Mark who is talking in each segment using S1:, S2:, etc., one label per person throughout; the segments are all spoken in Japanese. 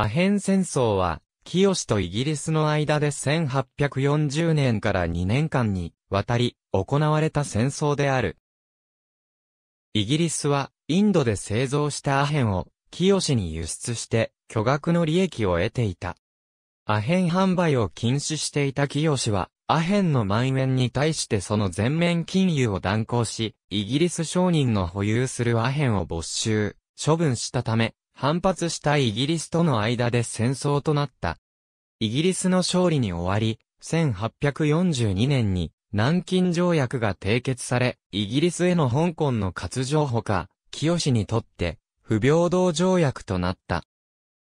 S1: アヘン戦争は、清とイギリスの間で1840年から2年間に渡り行われた戦争である。イギリスはインドで製造したアヘンを清に輸出して巨額の利益を得ていた。アヘン販売を禁止していた清はアヘンの蔓延に対してその全面禁輸を断行し、イギリス商人の保有するアヘンを没収、処分したため、反発したイギリスとの間で戦争となった。イギリスの勝利に終わり、1842年に南京条約が締結され、イギリスへの香港の割譲ほか、清にとって不平等条約となった。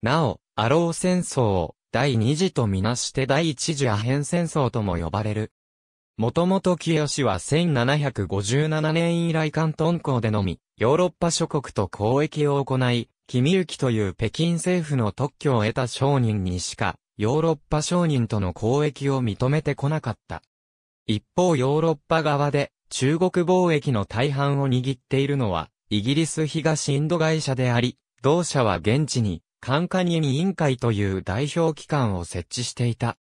S1: なお、アロー戦争を第二次とみなして第一次アヘン戦争とも呼ばれる。もともと清は1757年以来関東港でのみ、ヨーロッパ諸国と交易を行い、君行という北京政府の特許を得た商人にしか、ヨーロッパ商人との交易を認めてこなかった。一方ヨーロッパ側で、中国貿易の大半を握っているのは、イギリス東インド会社であり、同社は現地に、管ニ任委員会という代表機関を設置していた。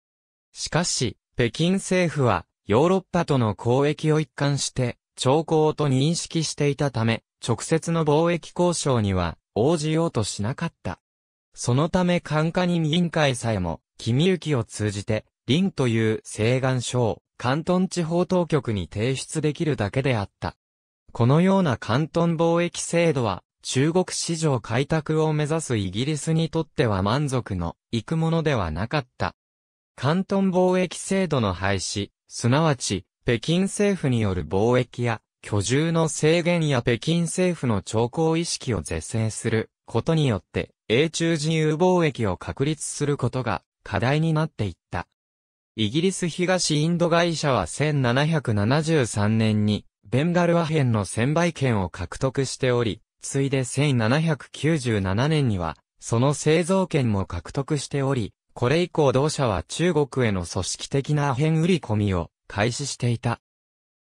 S1: しかし、北京政府は、ヨーロッパとの交易を一貫して、兆候と認識していたため、直接の貿易交渉には応じようとしなかった。そのため管下人委員会さえも、君行きを通じて、林という請願書を、関東地方当局に提出できるだけであった。このような関東貿易制度は、中国市場開拓を目指すイギリスにとっては満足のいくものではなかった。関東貿易制度の廃止、すなわち、北京政府による貿易や居住の制限や北京政府の兆候意識を是正することによって、英中自由貿易を確立することが課題になっていった。イギリス東インド会社は1773年に、ベンガルアヘンの専売権を獲得しており、ついで1797年には、その製造権も獲得しており、これ以降同社は中国への組織的なアヘン売り込みを開始していた。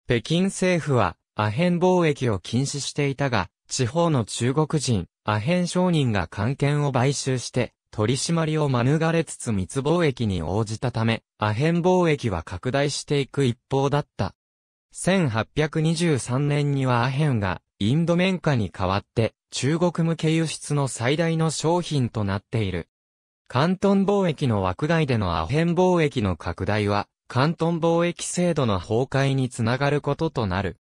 S1: 北京政府はアヘン貿易を禁止していたが、地方の中国人、アヘン商人が関係を買収して、取り締まりを免れつつ密貿易に応じたため、アヘン貿易は拡大していく一方だった。1823年にはアヘンがインド綿花に代わって中国向け輸出の最大の商品となっている。関東貿易の枠外でのアヘン貿易の拡大は、関東貿易制度の崩壊につながることとなる。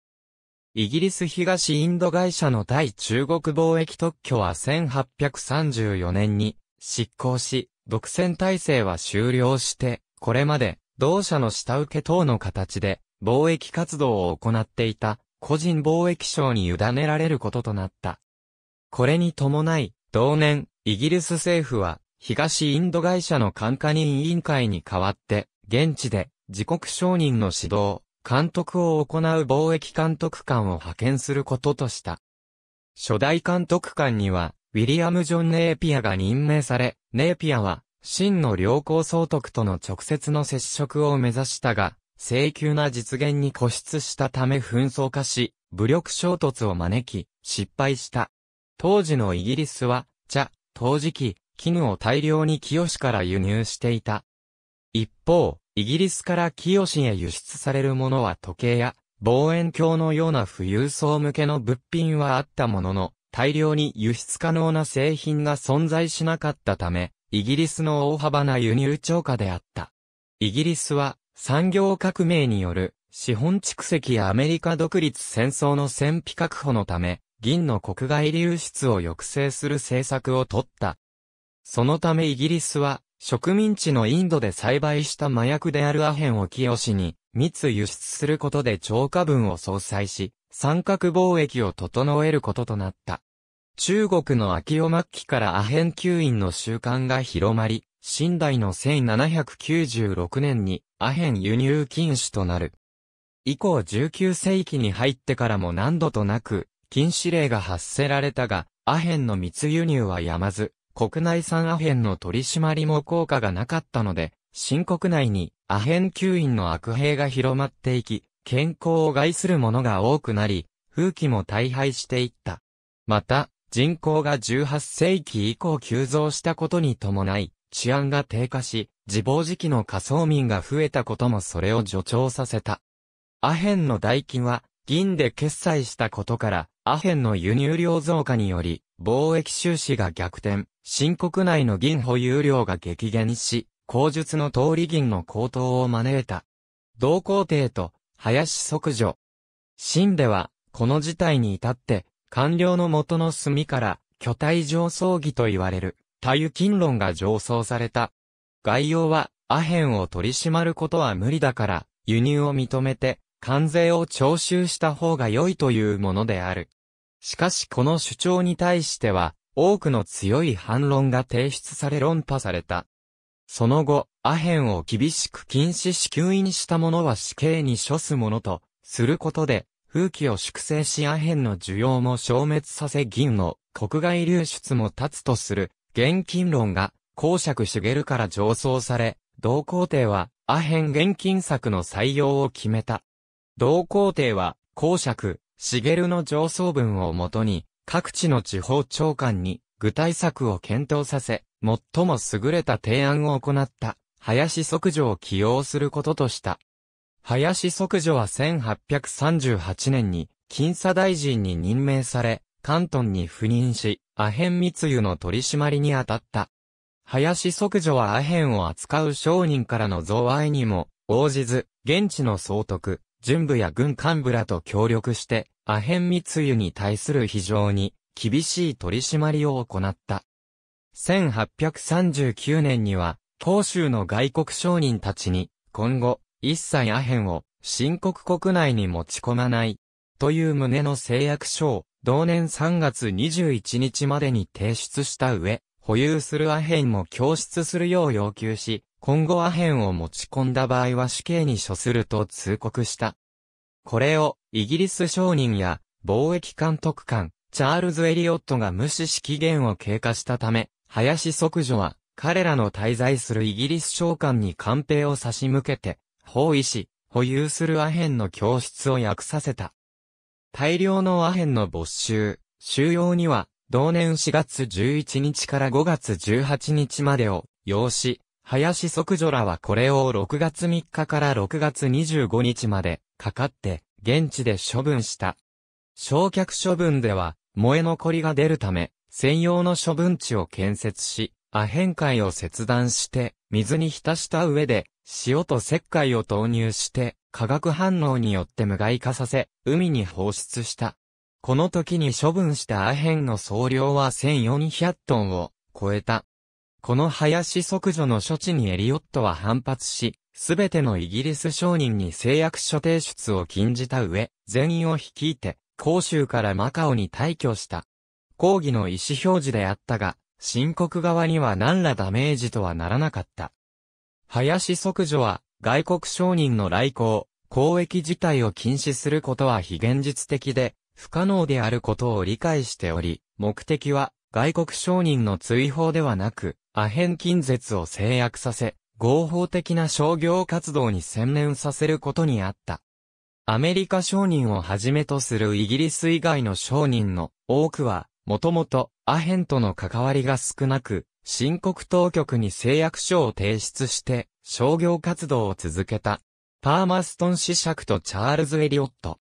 S1: イギリス東インド会社の対中国貿易特許は1834年に執行し、独占体制は終了して、これまで同社の下請け等の形で貿易活動を行っていた個人貿易省に委ねられることとなった。これに伴い、同年、イギリス政府は東インド会社の管下人委員会に代わって、現地で自国承認の指導、監督を行う貿易監督官を派遣することとした。初代監督官には、ウィリアム・ジョン・ネーピアが任命され、ネーピアは、真の良好総督との直接の接触を目指したが、請求な実現に固執したため紛争化し、武力衝突を招き、失敗した。当時のイギリスは、茶、陶磁器、絹を大量に清から輸入していた。一方、イギリスから清へ輸出されるものは時計や望遠鏡のような富裕層向けの物品はあったものの、大量に輸出可能な製品が存在しなかったため、イギリスの大幅な輸入超過であった。イギリスは産業革命による資本蓄積やアメリカ独立戦争の戦費確保のため、銀の国外流出を抑制する政策を取った。そのためイギリスは植民地のインドで栽培した麻薬であるアヘンを清しに、密輸出することで超過分を相殺し、三角貿易を整えることとなった。中国の秋代末期からアヘン吸引の習慣が広まり、新代の1796年にアヘン輸入禁止となる。以降19世紀に入ってからも何度となく禁止令が発せられたが、アヘンの密輸入はやまず、国内産アヘンの取り締まりも効果がなかったので、新国内にアヘン吸引の悪兵が広まっていき、健康を害するものが多くなり、風紀も大敗していった。また、人口が18世紀以降急増したことに伴い、治安が低下し、自暴自棄の仮想民が増えたこともそれを助長させた。アヘンの代金は、銀で決済したことから、アヘンの輸入量増加により、貿易収支が逆転、新国内の銀保有量が激減し、口述の通り銀の高騰を招いた。同皇帝と林即女。秦では、この事態に至って、官僚の元の隅から、巨体上層儀と言われる、太油金論が上層された。概要は、アヘンを取り締まることは無理だから、輸入を認めて、関税を徴収した方が良いというものである。しかしこの主張に対しては、多くの強い反論が提出され論破された。その後、アヘンを厳しく禁止し吸引した者は死刑に処すものと、することで、風紀を粛清しアヘンの需要も消滅させ銀の国外流出も立つとする、現金論が、公爵茂から上奏され、同皇帝は、アヘン現金策の採用を決めた。同皇帝は、公爵、茂の上層文をもとに、各地の地方長官に具体策を検討させ、最も優れた提案を行った、林即女を起用することとした。林即女は1838年に、金査大臣に任命され、関東に赴任し、アヘン密輸の取り締まりに当たった。林即女はアヘンを扱う商人からの贈賄にも、応じず、現地の総督、準部や軍幹部らと協力して、アヘン密輸に対する非常に厳しい取り締まりを行った。1839年には、広州の外国商人たちに、今後、一切アヘンを、新国国内に持ち込まない、という旨の誓約書を、同年3月21日までに提出した上、保有するアヘンも供出するよう要求し、今後アヘンを持ち込んだ場合は死刑に処すると通告した。これを、イギリス商人や、貿易監督官、チャールズ・エリオットが無視し期限を経過したため、林即女は、彼らの滞在するイギリス商館に官兵を差し向けて、包囲し、保有するアヘンの教室を訳させた。大量のアヘンの没収、収容には、同年4月11日から5月18日までを、要し、林即女らはこれを6月3日から6月25日までかかって現地で処分した。焼却処分では燃え残りが出るため専用の処分地を建設し、アヘン界を切断して水に浸した上で塩と石灰を投入して化学反応によって無害化させ海に放出した。この時に処分したアヘンの総量は1400トンを超えた。この林即女の処置にエリオットは反発し、すべてのイギリス商人に制約書提出を禁じた上、全員を率いて、広州からマカオに退去した。抗議の意思表示であったが、新国側には何らダメージとはならなかった。林即女は、外国商人の来航、交易自体を禁止することは非現実的で、不可能であることを理解しており、目的は、外国商人の追放ではなく、アヘン近絶を制約させ、合法的な商業活動に専念させることにあった。アメリカ商人をはじめとするイギリス以外の商人の多くは、もともとアヘンとの関わりが少なく、新国当局に制約書を提出して商業活動を続けた。パーマストン子爵とチャールズ・エリオット。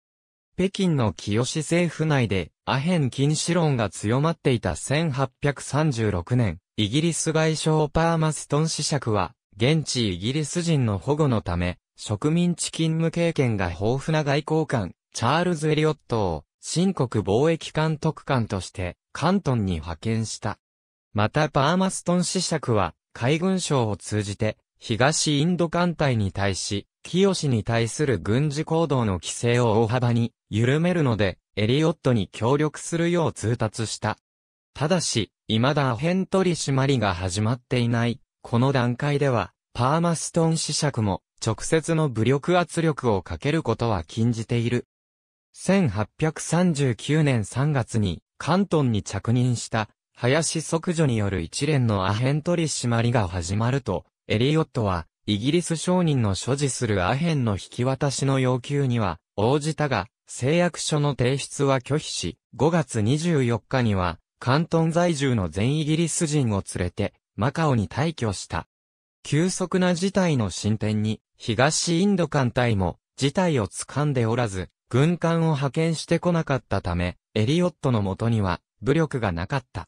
S1: 北京の清政府内でアヘン禁止論が強まっていた1836年、イギリス外相パーマストン子爵は、現地イギリス人の保護のため、植民地勤務経験が豊富な外交官、チャールズ・エリオットを、新国貿易監督官として、関東に派遣した。またパーマストン子爵は、海軍省を通じて、東インド艦隊に対し、清に対する軍事行動の規制を大幅に緩めるので、エリオットに協力するよう通達した。ただし、未だアヘン取り締まりが始まっていない。この段階では、パーマストン子爵も直接の武力圧力をかけることは禁じている。1839年3月に、関東に着任した、林即女による一連のアヘン取り締まりが始まると、エリオットは、イギリス商人の所持するアヘンの引き渡しの要求には、応じたが、誓約書の提出は拒否し、5月24日には、関東在住の全イギリス人を連れて、マカオに退去した。急速な事態の進展に、東インド艦隊も、事態を掴んでおらず、軍艦を派遣してこなかったため、エリオットの元には、武力がなかった。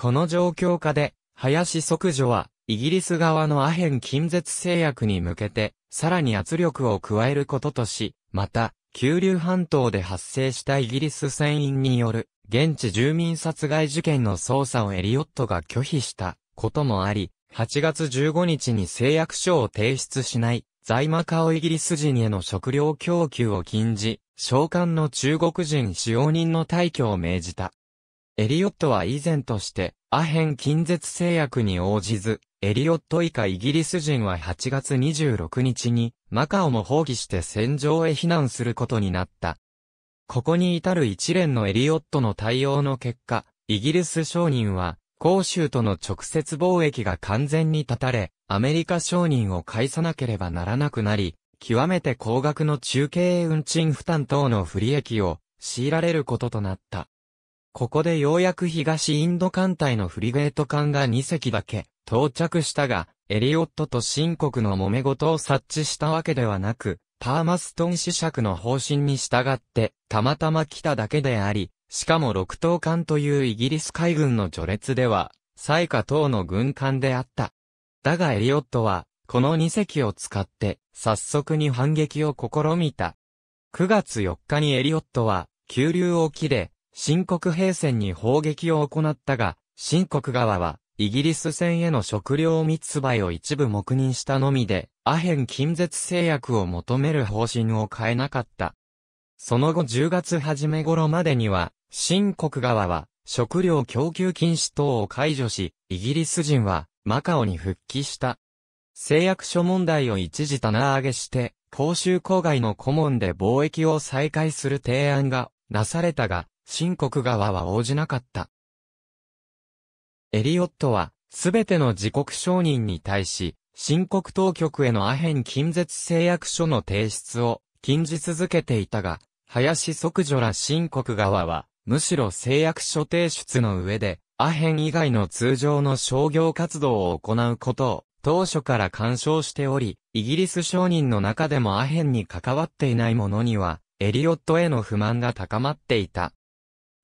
S1: この状況下で、林即女は、イギリス側のアヘン近絶制約に向けて、さらに圧力を加えることとし、また、九流半島で発生したイギリス船員による現地住民殺害事件の捜査をエリオットが拒否したこともあり、8月15日に誓約書を提出しない、在マカオイギリス人への食料供給を禁じ、召喚の中国人使用人の退去を命じた。エリオットは以前として、アヘン近絶制約に応じず、エリオット以下イギリス人は8月26日に、マカオも放棄して戦場へ避難することになった。ここに至る一連のエリオットの対応の結果、イギリス商人は、公衆との直接貿易が完全に断たれ、アメリカ商人を介さなければならなくなり、極めて高額の中継運賃負担等の不利益を強いられることとなった。ここでようやく東インド艦隊のフリゲート艦が2隻だけ到着したが、エリオットと新国の揉め事を察知したわけではなく、パーマストン子爵の方針に従って、たまたま来ただけであり、しかも六等艦というイギリス海軍の序列では、最下等の軍艦であった。だがエリオットは、この二隻を使って、早速に反撃を試みた。9月4日にエリオットは、急流沖で、新国平線に砲撃を行ったが、新国側は、イギリス船への食料密売を一部黙認したのみで、アヘン近絶制約を求める方針を変えなかった。その後10月初め頃までには、新国側は食料供給禁止等を解除し、イギリス人はマカオに復帰した。制約書問題を一時棚上げして、公衆郊外の顧問で貿易を再開する提案がなされたが、新国側は応じなかった。エリオットは、すべての自国承認に対し、申告当局へのアヘン近絶誓約書の提出を禁じ続けていたが、林即女ら申告側は、むしろ誓約書提出の上で、アヘン以外の通常の商業活動を行うことを、当初から干渉しており、イギリス商人の中でもアヘンに関わっていない者には、エリオットへの不満が高まっていた。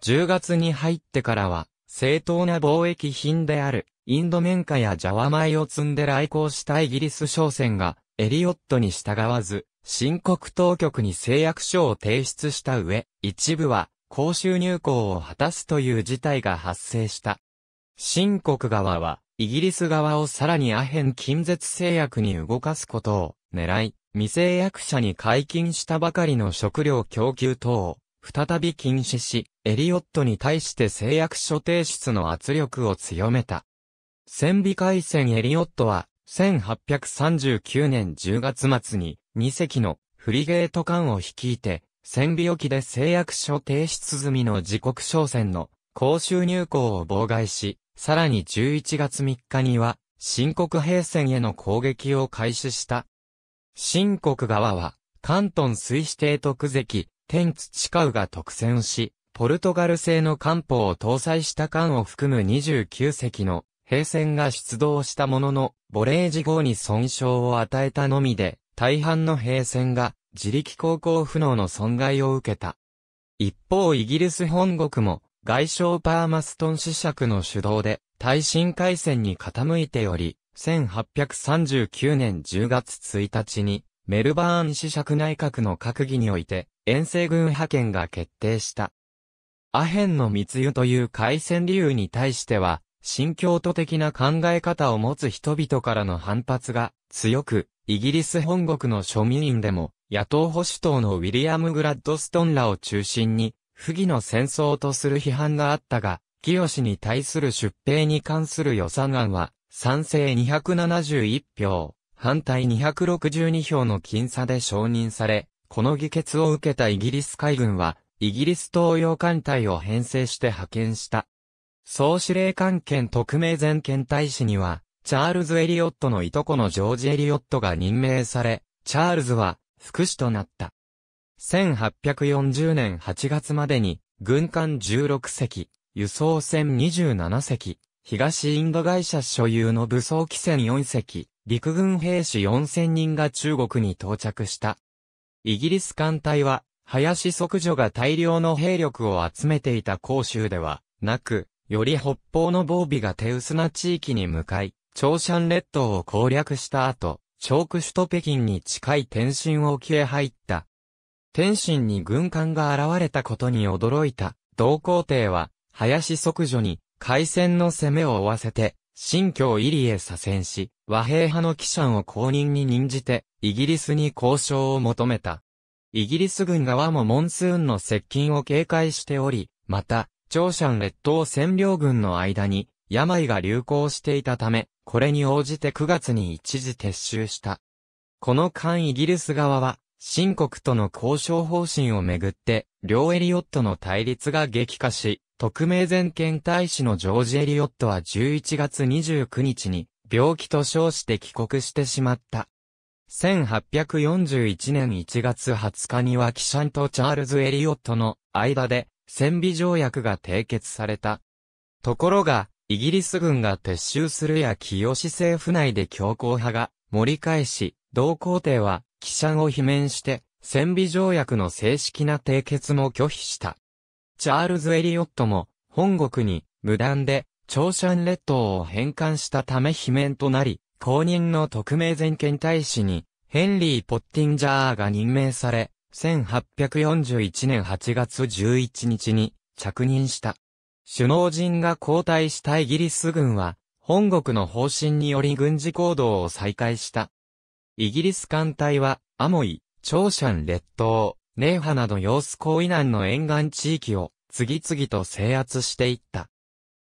S1: 10月に入ってからは、正当な貿易品である、インド綿花やジャワ米を積んで来航したイギリス商船が、エリオットに従わず、新国当局に誓約書を提出した上、一部は、公衆入港を果たすという事態が発生した。新国側は、イギリス側をさらにアヘン近絶制約に動かすことを狙い、未制約者に解禁したばかりの食料供給等を再び禁止し、エリオットに対して制約書提出の圧力を強めた。戦備海戦エリオットは、1839年10月末に、2隻のフリゲート艦を率いて、戦備沖で制約書提出済みの自国商船の公衆入港を妨害し、さらに11月3日には、新国平戦への攻撃を開始した。新国側は、関東水指定特席、天津チカウが特選し、ポルトガル製の艦砲を搭載した艦を含む29隻の兵船が出動したものの、ボレージ号に損傷を与えたのみで、大半の兵船が自力航行不能の損害を受けた。一方イギリス本国も、外相パーマストン子爵の主導で、耐震海戦に傾いており、1839年10月1日に、メルバーン市尺内閣の閣議において、遠征軍派遣が決定した。アヘンの密輸という海戦理由に対しては、新教徒的な考え方を持つ人々からの反発が強く、イギリス本国の庶民院でも、野党保守党のウィリアム・グラッドストンらを中心に、不義の戦争とする批判があったが、清に対する出兵に関する予算案は、賛成271票、反対262票の僅差で承認され、この議決を受けたイギリス海軍は、イギリス東洋艦隊を編成して派遣した。総司令官兼特命全権大使には、チャールズ・エリオットのいとこのジョージ・エリオットが任命され、チャールズは副使となった。1840年8月までに、軍艦16隻、輸送船27隻、東インド会社所有の武装機船4隻、陸軍兵士4000人が中国に到着した。イギリス艦隊は、林即女が大量の兵力を集めていた広州では、なく、より北方の防備が手薄な地域に向かい、長鮮列島を攻略した後、長区首都北京に近い天津沖へ入った。天津に軍艦が現れたことに驚いた、同皇帝は、林即女に、海戦の攻めを追わせて、新疆入りへ左遷し、和平派の記者を公認に任じて、イギリスに交渉を求めた。イギリス軍側もモンスーンの接近を警戒しており、また、長シャン列島占領軍の間に、病が流行していたため、これに応じて9月に一時撤収した。この間イギリス側は、新国との交渉方針をめぐって、両エリオットの対立が激化し、特命全権大使のジョージ・エリオットは11月29日に、病気と称して帰国してしまった。1841年1月20日にはキシャンとチャールズ・エリオットの間で、戦備条約が締結された。ところが、イギリス軍が撤収するや清志政府内で強硬派が盛り返し、同皇帝は、記者を罷免して、戦備条約の正式な締結も拒否した。チャールズ・エリオットも、本国に、無断で、朝鮮列島を返還したため罷免となり、公認の特命全権大使に、ヘンリー・ポッティンジャーが任命され、1841年8月11日に着任した。首脳陣が交代したイギリス軍は、本国の方針により軍事行動を再開した。イギリス艦隊は、アモイ、長山列島、ーハなど様子高位難の沿岸地域を、次々と制圧していった。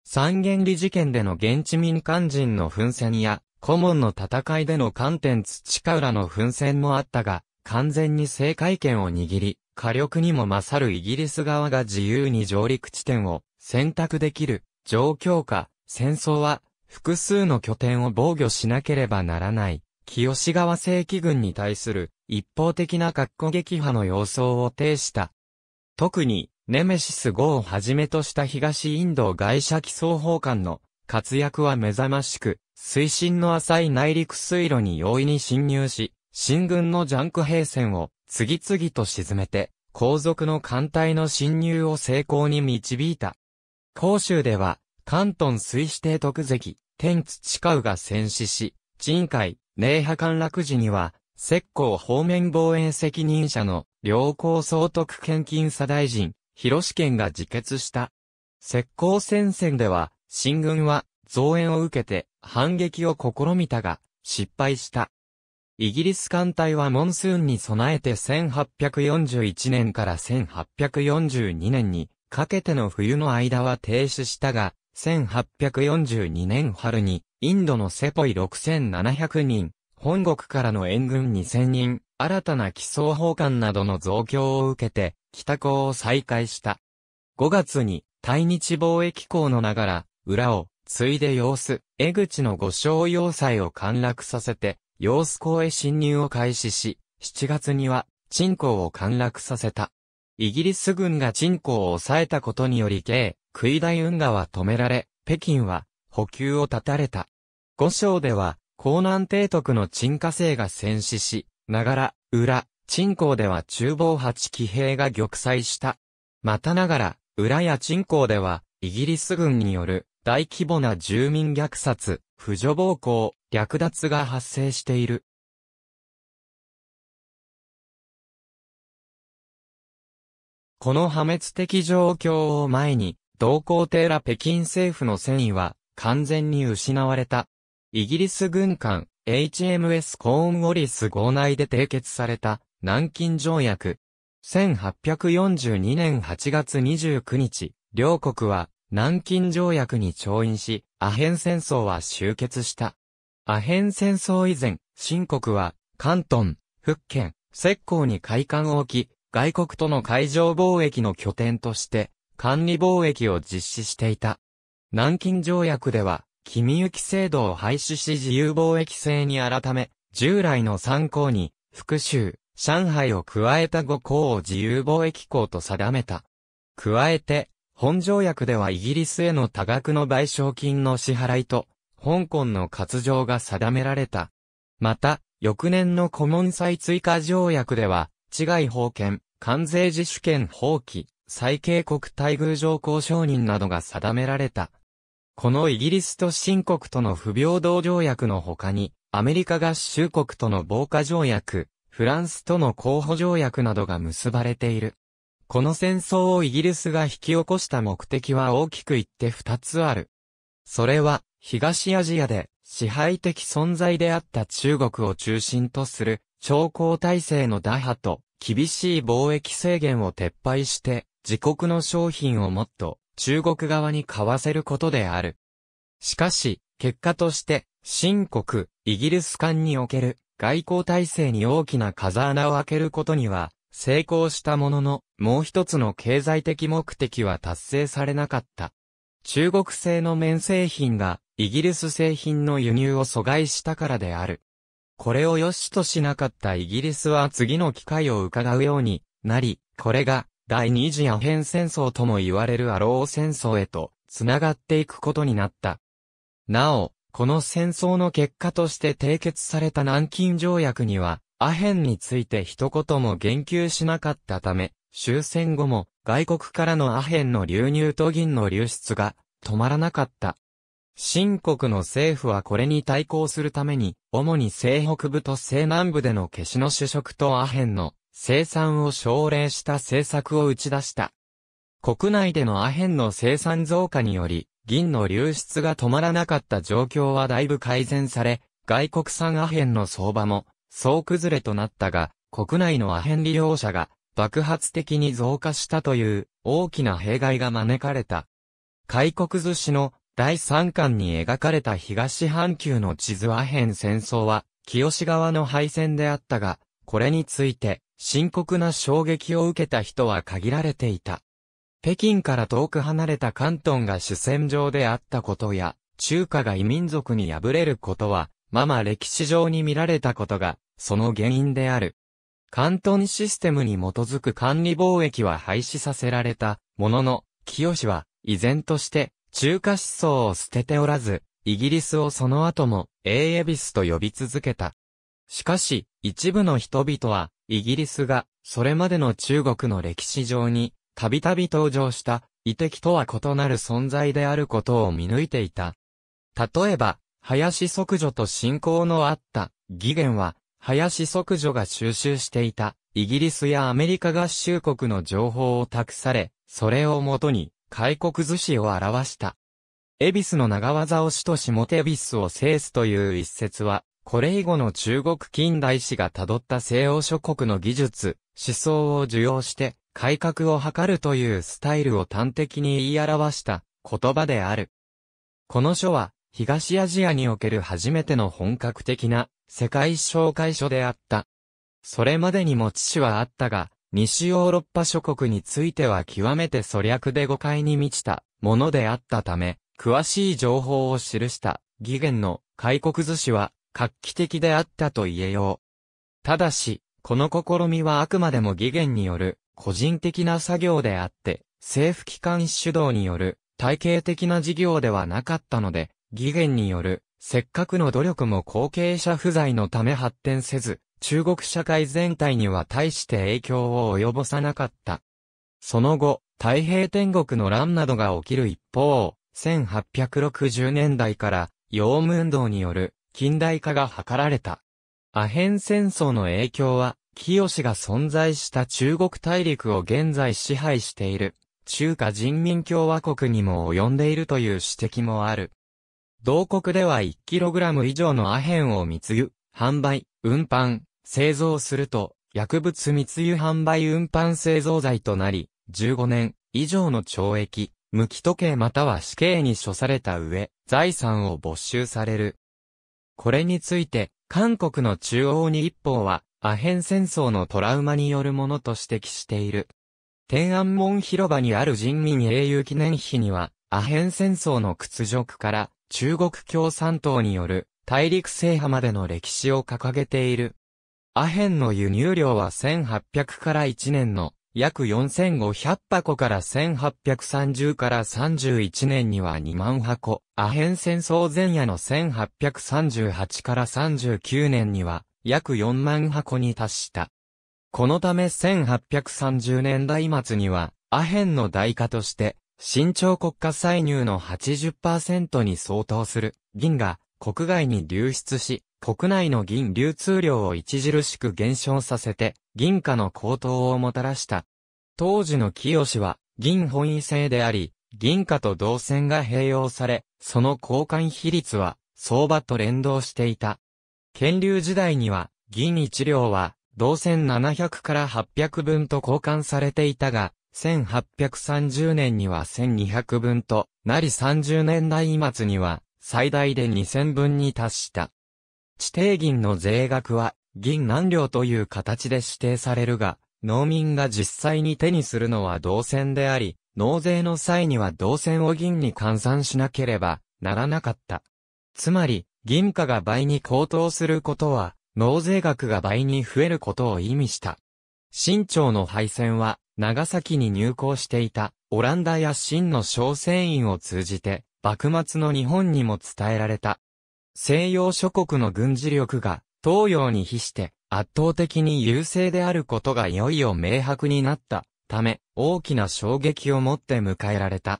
S1: 三原理事件での現地民間人の奮戦や、顧問の戦いでの観点土か浦の奮戦もあったが、完全に政界権を握り、火力にも勝るイギリス側が自由に上陸地点を選択できる状況下、戦争は複数の拠点を防御しなければならない。清川正規軍に対する一方的な格好撃破の様相を呈した。特にネメシス5をはじめとした東インド外車機双法官の活躍は目覚ましく、水深の浅い内陸水路に容易に侵入し、進軍のジャンク兵船を次々と沈めて、後続の艦隊の侵入を成功に導いた。広州では、関東水指定徳関、天津地下が戦死し、鎮海、寧波陥落時には、石膏方面防衛責任者の良好総督献金左大臣、広志県が自決した。石膏戦線では、新軍は増援を受けて反撃を試みたが、失敗した。イギリス艦隊はモンスーンに備えて1841年から1842年にかけての冬の間は停止したが、1842年春にインドのセポイ6700人、本国からの援軍2000人、新たな基礎法官などの増強を受けて、北港を再開した。5月に、対日貿易港のながら、裏を、ついで様子、江口の五章要塞を陥落させて、様子港へ侵入を開始し、7月には、鎮港を陥落させた。イギリス軍が鎮港を抑えたことにより、計、い台運河は止められ、北京は、補給を断たれた。五章では、江南帝徳の鎮火制が戦死し、ながら、裏、鎮江では厨房八騎兵が玉砕した。またながら、裏や鎮江では、イギリス軍による大規模な住民虐殺、婦女暴行、略奪が発生している。この破滅的状況を前に、同行帝ら北京政府の戦意は完全に失われた。イギリス軍艦、HMS コーンウォリス号内で締結された南京条約。1842年8月29日、両国は南京条約に調印し、アヘン戦争は終結した。アヘン戦争以前、新国は関東、福建、石膏に海岸を置き、外国との海上貿易の拠点として、管理貿易を実施していた。南京条約では、君行き制度を廃止し自由貿易制に改め、従来の参考に、復讐、上海を加えた5項を自由貿易項と定めた。加えて、本条約ではイギリスへの多額の賠償金の支払いと、香港の割譲が定められた。また、翌年の古文祭債追加条約では、治外法権、関税自主権放棄、最恵国待遇上交承認などが定められた。このイギリスと新国との不平等条約の他に、アメリカ合衆国との防火条約、フランスとの候補条約などが結ばれている。この戦争をイギリスが引き起こした目的は大きく言って二つある。それは、東アジアで支配的存在であった中国を中心とする超高体制の打破と厳しい貿易制限を撤廃して自国の商品をもっと中国側に買わせることである。しかし、結果として、新国、イギリス間における外交体制に大きな風穴を開けることには、成功したものの、もう一つの経済的目的は達成されなかった。中国製の綿製品が、イギリス製品の輸入を阻害したからである。これを良しとしなかったイギリスは次の機会を伺うようになり、これが第二次アヘン戦争とも言われるアロー戦争へと、繋がっていくことになった。なお、この戦争の結果として締結された南京条約には、アヘンについて一言も言及しなかったため、終戦後も外国からのアヘンの流入と銀の流出が止まらなかった。新国の政府はこれに対抗するために、主に西北部と西南部での消しの主食とアヘンの生産を奨励した政策を打ち出した。国内でのアヘンの生産増加により、銀の流出が止まらなかった状況はだいぶ改善され、外国産アヘンの相場も、総崩れとなったが、国内のアヘン利用者が爆発的に増加したという大きな弊害が招かれた。開国寿司の第3巻に描かれた東半球の地図アヘン戦争は、清川の敗戦であったが、これについて、深刻な衝撃を受けた人は限られていた。北京から遠く離れた関東が主戦場であったことや、中華が異民族に敗れることは、まま歴史上に見られたことが、その原因である。関東システムに基づく管理貿易は廃止させられた、ものの、清は、依然として、中華思想を捨てておらず、イギリスをその後も、エーエビスと呼び続けた。しかし、一部の人々は、イギリスが、それまでの中国の歴史上に、たびたび登場した、遺跡とは異なる存在であることを見抜いていた。例えば、林即女と信仰のあった、義元は、林即女が収集していた、イギリスやアメリカ合衆国の情報を託され、それをもとに、開国図司を表した。恵比寿の長技を主と下手ビスを制すという一節は、これ以後の中国近代史が辿った西欧諸国の技術、思想を受容して改革を図るというスタイルを端的に言い表した言葉である。この書は東アジアにおける初めての本格的な世界紹介書であった。それまでにも知識はあったが、西ヨーロッパ諸国については極めて粗略で誤解に満ちたものであったため、詳しい情報を記した義元の開国図史は画期的であったと言えよう。ただし、この試みはあくまでも義元による個人的な作業であって、政府機関主導による体系的な事業ではなかったので、義元によるせっかくの努力も後継者不在のため発展せず、中国社会全体には大して影響を及ぼさなかった。その後、太平天国の乱などが起きる一方、1860年代から、洋務運動による近代化が図られた。アヘン戦争の影響は、清が存在した中国大陸を現在支配している、中華人民共和国にも及んでいるという指摘もある。同国では 1kg 以上のアヘンを密輸、販売、運搬、製造すると、薬物密輸販売運搬製造罪となり、15年以上の懲役、無期時計または死刑に処された上、財産を没収される。これについて、韓国の中央に一方は、アヘン戦争のトラウマによるものと指摘している。天安門広場にある人民英雄記念碑には、アヘン戦争の屈辱から中国共産党による大陸制覇までの歴史を掲げている。アヘンの輸入量は1800から1年の約4500箱から1830から31年には2万箱、アヘン戦争前夜の1838から39年には約4万箱に達した。このため1830年代末にはアヘンの代価として新朝国家歳入の80%に相当する銀が国外に流出し、国内の銀流通量を著しく減少させて、銀貨の高騰をもたらした。当時の清は、銀本位制であり、銀貨と銅線が併用され、その交換比率は、相場と連動していた。権流時代には、銀一両は、銅線700から800分と交換されていたが、1830年には1200分となり30年代末には最大で2000分に達した。指定銀の税額は、銀何両という形で指定されるが、農民が実際に手にするのは銅線であり、納税の際には銅線を銀に換算しなければならなかった。つまり、銀貨が倍に高騰することは、納税額が倍に増えることを意味した。清朝の敗戦は、長崎に入港していた、オランダや新の商船員を通じて、幕末の日本にも伝えられた。西洋諸国の軍事力が東洋に比して圧倒的に優勢であることがいよいよ明白になったため大きな衝撃をもって迎えられた。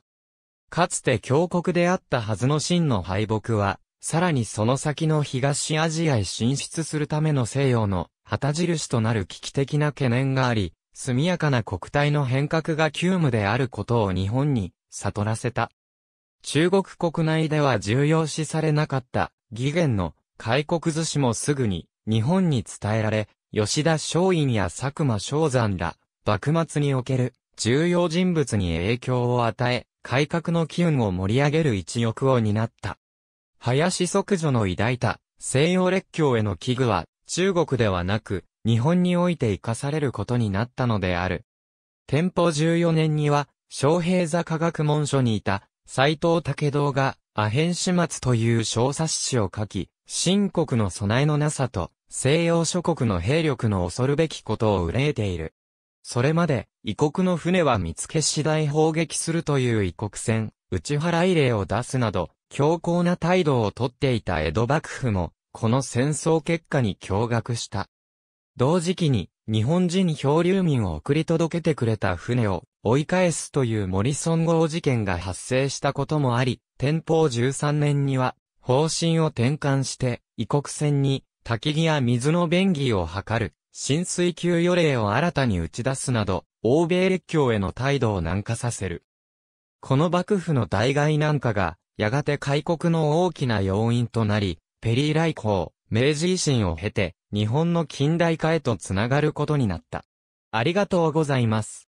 S1: かつて強国であったはずの秦の敗北は、さらにその先の東アジアへ進出するための西洋の旗印となる危機的な懸念があり、速やかな国体の変革が急務であることを日本に悟らせた。中国国内では重要視されなかった義元の開国寿司もすぐに日本に伝えられ、吉田松陰や佐久間昭山ら、幕末における重要人物に影響を与え、改革の機運を盛り上げる一翼を担った。林即女の抱いた西洋列強への危惧は中国ではなく日本において生かされることになったのである。天保14年には昌平座科学文書にいた斎藤武道がアヘン始末という小冊子を書き、新国の備えのなさと、西洋諸国の兵力の恐るべきことを憂えている。それまで、異国の船は見つけ次第砲撃するという異国船、打ち払い令を出すなど、強硬な態度をとっていた江戸幕府も、この戦争結果に驚愕した。同時期に、日本人漂流民を送り届けてくれた船を追い返すというモリソン号事件が発生したこともあり、天保13年には方針を転換して異国船に焚き木や水の便宜を図る浸水給与令を新たに打ち出すなど、欧米列強への態度を軟化させる。この幕府の代替んかが、やがて開国の大きな要因となり、ペリー来航、明治維新を経て、日本の近代化へとつながることになった。ありがとうございます。